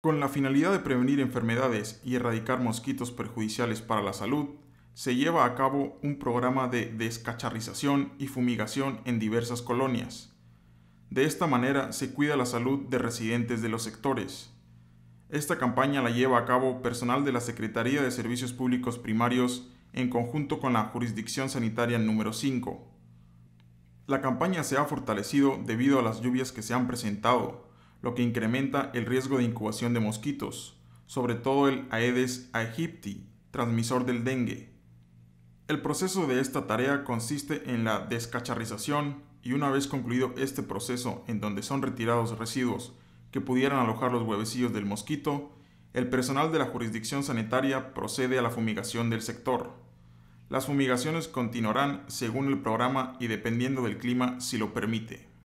Con la finalidad de prevenir enfermedades y erradicar mosquitos perjudiciales para la salud, se lleva a cabo un programa de descacharrización y fumigación en diversas colonias. De esta manera se cuida la salud de residentes de los sectores. Esta campaña la lleva a cabo personal de la Secretaría de Servicios Públicos Primarios en conjunto con la Jurisdicción Sanitaria número 5. La campaña se ha fortalecido debido a las lluvias que se han presentado, lo que incrementa el riesgo de incubación de mosquitos, sobre todo el Aedes aegypti, transmisor del dengue. El proceso de esta tarea consiste en la descacharrización y una vez concluido este proceso en donde son retirados residuos que pudieran alojar los huevecillos del mosquito, el personal de la jurisdicción sanitaria procede a la fumigación del sector. Las fumigaciones continuarán según el programa y dependiendo del clima si lo permite.